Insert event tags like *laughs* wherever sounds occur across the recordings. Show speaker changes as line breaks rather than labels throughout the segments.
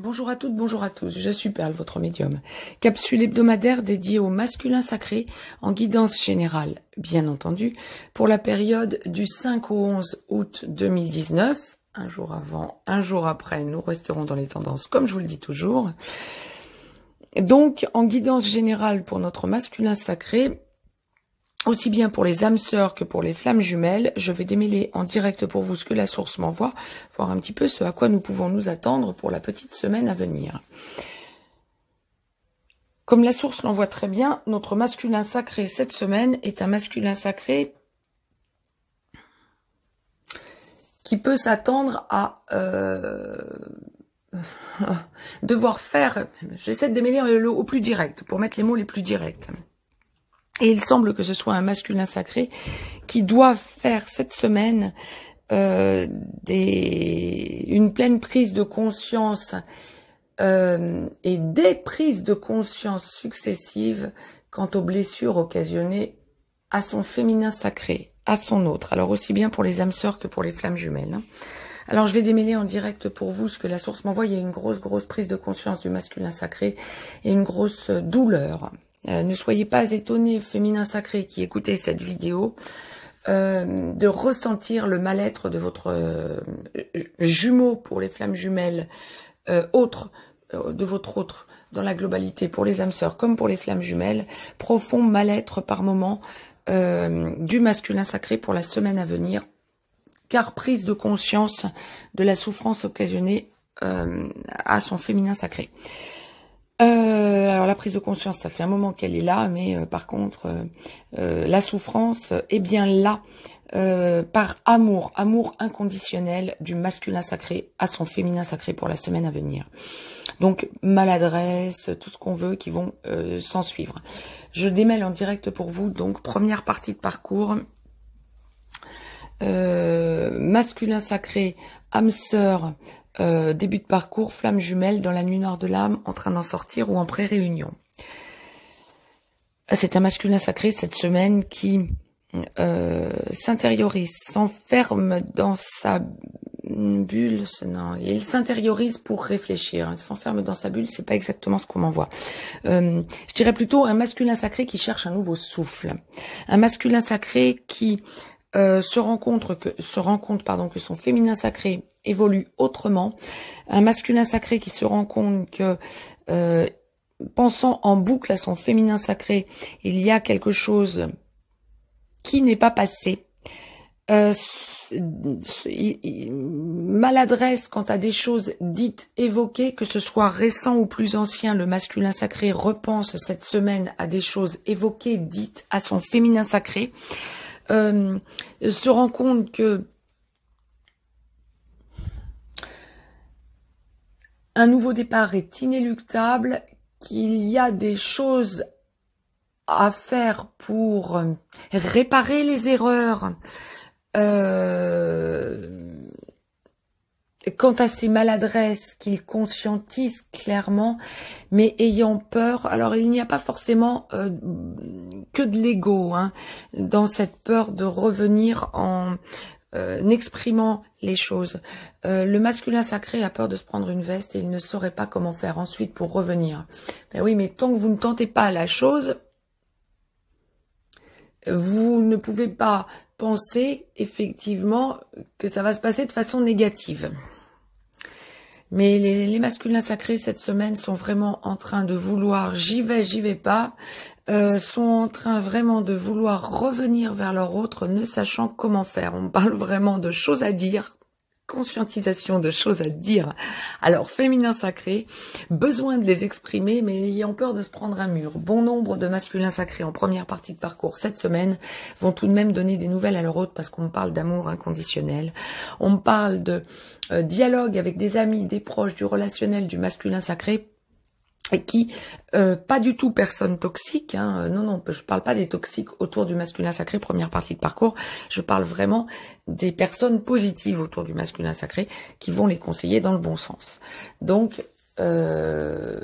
Bonjour à toutes, bonjour à tous, je suis Perle, votre médium. Capsule hebdomadaire dédiée au masculin sacré en guidance générale, bien entendu, pour la période du 5 au 11 août 2019. Un jour avant, un jour après, nous resterons dans les tendances comme je vous le dis toujours. Donc, en guidance générale pour notre masculin sacré, aussi bien pour les âmes sœurs que pour les flammes jumelles, je vais démêler en direct pour vous ce que la source m'envoie, voir un petit peu ce à quoi nous pouvons nous attendre pour la petite semaine à venir. Comme la source l'envoie très bien, notre masculin sacré cette semaine est un masculin sacré qui peut s'attendre à euh, *laughs* devoir faire, j'essaie de démêler au plus direct, pour mettre les mots les plus directs. Et il semble que ce soit un masculin sacré qui doit faire cette semaine euh, des, une pleine prise de conscience euh, et des prises de conscience successives quant aux blessures occasionnées à son féminin sacré, à son autre. Alors aussi bien pour les âmes sœurs que pour les flammes jumelles. Hein. Alors je vais démêler en direct pour vous ce que la source m'envoie. Il y a une grosse, grosse prise de conscience du masculin sacré et une grosse douleur euh, ne soyez pas étonnés, féminin sacré, qui écoutez cette vidéo, euh, de ressentir le mal-être de votre euh, jumeau pour les flammes jumelles, autre, de votre autre, dans la globalité, pour les âmes sœurs comme pour les flammes jumelles, profond mal-être par moment du masculin sacré pour la semaine à venir, car prise de conscience de la souffrance occasionnée à son féminin sacré. Euh, prise de conscience, ça fait un moment qu'elle est là, mais euh, par contre, euh, euh, la souffrance est bien là par amour, amour inconditionnel du masculin sacré à son féminin sacré pour la semaine à venir. Donc maladresse, tout ce qu'on veut qui vont s'en suivre. Je démêle en direct pour vous, donc première partie de parcours. masculin sacré, âme sœur, euh, début de parcours, flamme jumelle dans la nuit noire de l'âme, en train d'en sortir ou en pré-réunion. C'est un masculin sacré cette semaine qui euh, s'intériorise, s'enferme dans sa bulle. Non, il s'intériorise pour réfléchir. Il s'enferme dans sa bulle. C'est pas exactement ce qu'on en voit. Euh, je dirais plutôt un masculin sacré qui cherche un nouveau souffle. Un masculin sacré qui se rencontre, que se rencontre, pardon que son féminin sacré évolue autrement. Un masculin sacré qui se rend compte que euh, pensant en boucle à son féminin sacré, il y a quelque chose qui n'est pas passé. Euh, maladresse quant à des choses dites, évoquées, que ce soit récent ou plus ancien, le masculin sacré repense cette semaine à des choses évoquées, dites à son féminin sacré, euh, se rend compte que un nouveau départ est inéluctable, qu'il y a des choses à faire pour réparer les erreurs. Euh, quant à ces maladresses qu'ils conscientisent clairement, mais ayant peur, alors il n'y a pas forcément euh, que de l'ego hein, dans cette peur de revenir en euh, n'exprimant les choses. Euh, le masculin sacré a peur de se prendre une veste et il ne saurait pas comment faire ensuite pour revenir. Ben oui, mais tant que vous ne tentez pas la chose, vous ne pouvez pas penser effectivement que ça va se passer de façon négative. Mais les, masculins sacrés cette semaine sont vraiment en train de vouloir j'y vais, j'y vais pas, euh, sont en train vraiment de vouloir revenir vers leur autre, ne sachant comment faire. On parle vraiment de choses à dire conscientisation de choses à dire. Alors, féminin sacré, besoin de les exprimer, mais ayant peur de se prendre un mur. Bon nombre de masculins sacrés en première partie de parcours cette semaine vont tout de même donner des nouvelles à leur hôte parce qu'on parle d'amour inconditionnel. On parle de euh, dialogue avec des amis, des proches, du relationnel, du masculin sacré et qui, euh, pas du tout personne toxique, hein, euh, non, non, je parle pas des toxiques autour du masculin sacré, première partie de parcours, je parle vraiment des personnes positives autour du masculin sacré qui vont les conseiller dans le bon sens. Donc, euh,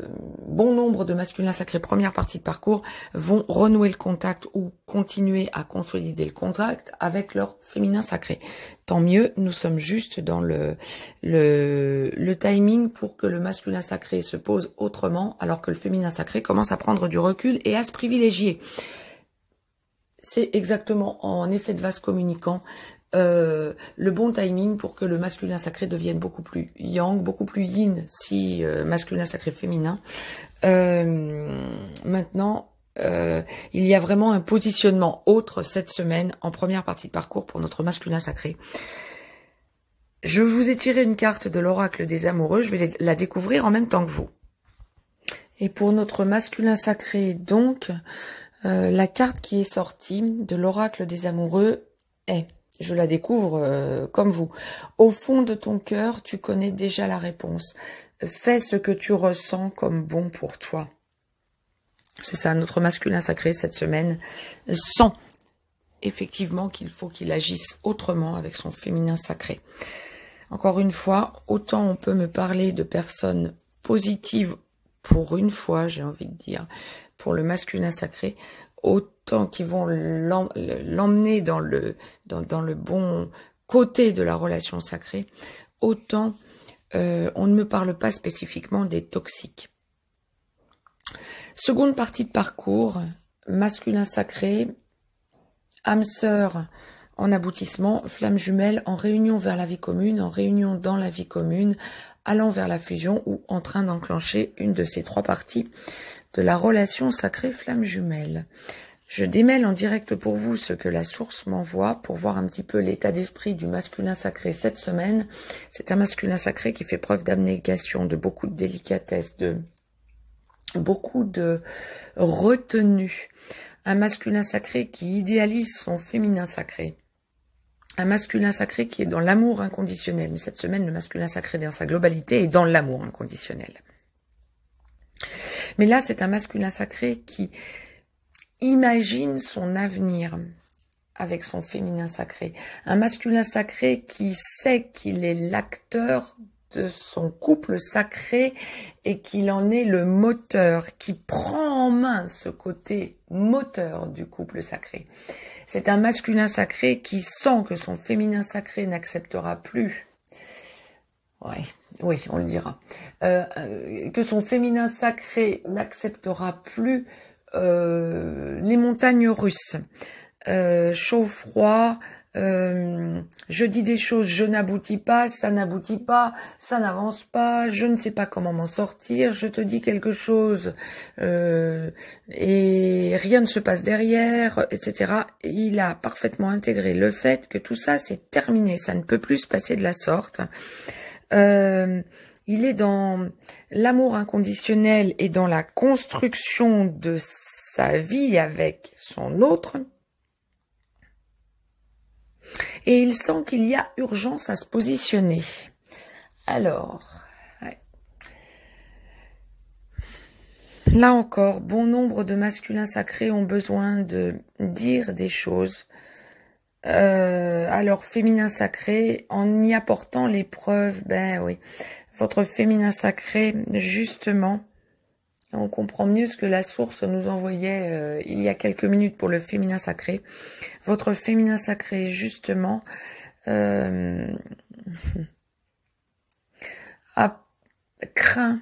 bon nombre de masculins sacrés première partie de parcours vont renouer le contact ou continuer à consolider le contact avec leur féminin sacré. Tant mieux, nous sommes juste dans le, le, timing pour que le masculin sacré se pose autrement alors que le féminin sacré commence à prendre du recul et à se privilégier. C'est exactement en effet de vase communicant euh, le bon timing pour que le masculin sacré devienne beaucoup plus yang, beaucoup plus yin, si euh, masculin sacré féminin. Euh, maintenant, il y a vraiment un positionnement autre cette semaine en première partie de parcours pour notre masculin sacré. Je vous ai tiré une carte de l'oracle des amoureux, je vais la découvrir en même temps que vous. Et pour notre masculin sacré, donc, la carte qui est sortie de l'oracle des amoureux est je la découvre euh, comme vous. Au fond de ton cœur, tu connais déjà la réponse. Fais ce que tu ressens comme bon pour toi. C'est ça, notre masculin sacré cette semaine sent effectivement qu'il faut qu'il agisse autrement avec son féminin sacré. Encore une fois, autant on peut me parler de personnes positives pour une fois, j'ai envie de dire, pour le masculin sacré, autant tant qu'ils vont l'emmener dans le, le bon côté de la relation sacrée, autant euh, on ne me parle pas spécifiquement des toxiques. Seconde partie de parcours, masculin sacré, âme sœur en aboutissement, flamme jumelle en réunion vers la vie commune, en réunion dans la vie commune, allant vers la fusion ou en train d'enclencher une de ces trois parties de la relation sacrée flamme jumelle. Je démêle en direct pour vous ce que la source m'envoie pour voir un petit peu l'état d'esprit du masculin sacré cette semaine. C'est un masculin sacré qui fait preuve d'abnégation, de beaucoup de délicatesse, de beaucoup de retenue. Un masculin sacré qui idéalise son féminin sacré. Un masculin sacré qui est dans l'amour inconditionnel. Mais cette semaine, le masculin sacré dans sa globalité est dans l'amour inconditionnel. Mais là, c'est un masculin sacré qui imagine son avenir avec son féminin sacré. Un masculin sacré qui sait qu'il est l'acteur de son couple sacré et qu'il en est le moteur, qui prend en main ce côté moteur du couple sacré. C'est un masculin sacré qui sent que son féminin sacré n'acceptera plus. Oui, oui, on le dira. Euh, euh, que son féminin sacré n'acceptera plus euh, les montagnes russes. Euh, chaud, froid, euh, je dis des choses, je n'aboutis pas, ça n'aboutit pas, ça n'avance pas, je ne sais pas comment m'en sortir, je te dis quelque chose et rien ne se passe derrière, etc. Il a parfaitement intégré le fait que tout ça c'est terminé, ça ne peut plus se passer de la sorte il est dans l'amour inconditionnel et dans la construction de sa vie avec son autre. Et il sent qu'il y a urgence à se positionner. Alors, là encore, bon nombre de masculins sacrés ont besoin de dire des choses euh, à leur féminin sacré en y apportant les preuves. Ben oui, votre féminin sacré, justement, on comprend mieux ce que la source nous envoyait euh, il y a quelques minutes pour le féminin sacré. Votre féminin sacré, justement, euh, *laughs* a craint,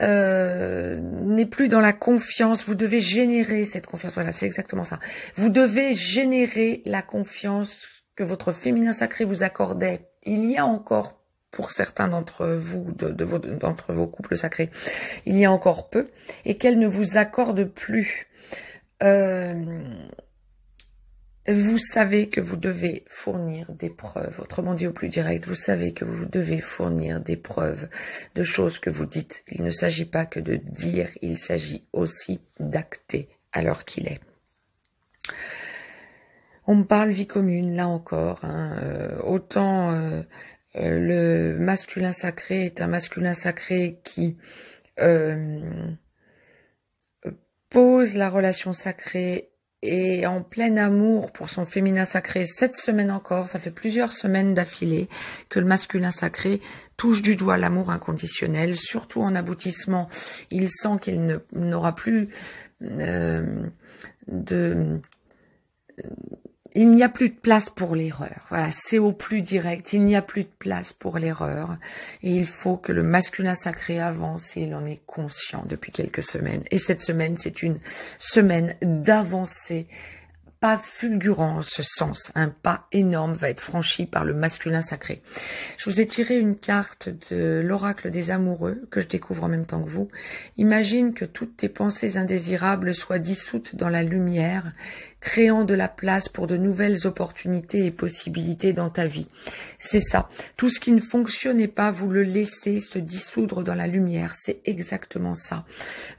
euh, n'est plus dans la confiance. Vous devez générer cette confiance. Voilà, c'est exactement ça. Vous devez générer la confiance que votre féminin sacré vous accordait il y a encore pour certains d'entre vous, de, d'entre vos couples sacrés, il y a encore peu, et qu'elle ne vous accorde plus. Euh, vous savez que vous devez fournir des preuves, autrement dit au plus direct, vous savez que vous devez fournir des preuves de choses que vous dites. Il ne s'agit pas que de dire, il s'agit aussi d'acter alors qu'il est. On me parle vie commune, là encore. Hein. Euh, autant euh, euh, le masculin sacré est un masculin sacré qui euh, pose la relation sacrée et en plein amour pour son féminin sacré cette semaine encore, ça fait plusieurs semaines d'affilée que le masculin sacré touche du doigt l'amour inconditionnel, surtout en aboutissement. Il sent qu'il n'aura plus euh, de il n'y a plus de place pour l'erreur. Voilà, c'est au plus direct. Il n'y a plus de place pour l'erreur. Et il faut que le masculin sacré avance et il en est conscient depuis quelques semaines. Et cette semaine, c'est une semaine d'avancée pas fulgurant en ce sens. Un pas énorme va être franchi par le masculin sacré. Je vous ai tiré une carte de l'oracle des amoureux que je découvre en même temps que vous. Imagine que toutes tes pensées indésirables soient dissoutes dans la lumière créant de la place pour de nouvelles opportunités et possibilités dans ta vie. C'est ça. Tout ce qui ne fonctionnait pas, vous le laissez se dissoudre dans la lumière. C'est exactement ça.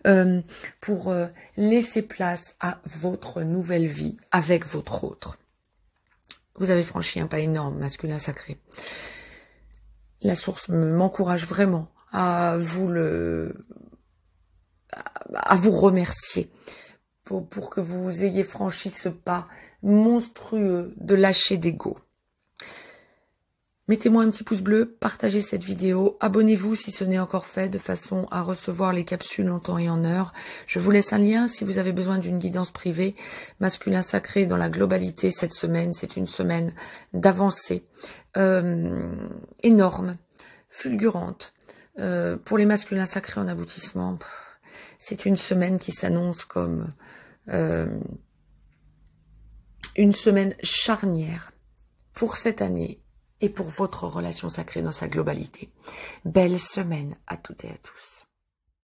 Euh, pour euh, laisser place à votre nouvelle vie avec votre autre. Vous avez franchi un pas énorme, masculin sacré. La source m'encourage vraiment à vous le, à vous remercier pour, que vous ayez franchi ce pas monstrueux de lâcher d'ego. Mettez-moi un petit pouce bleu, partagez cette vidéo, abonnez-vous si ce n'est encore fait de façon à recevoir les capsules en temps et en heure. Je vous laisse un lien si vous avez besoin d'une guidance privée. Masculin sacré dans la globalité cette semaine, c'est une semaine d'avancée euh, énorme, fulgurante. Euh, pour les masculins sacrés en aboutissement, c'est une semaine qui s'annonce comme euh, une semaine charnière pour cette année et pour votre relation sacrée dans sa globalité. Belle semaine à toutes et à tous.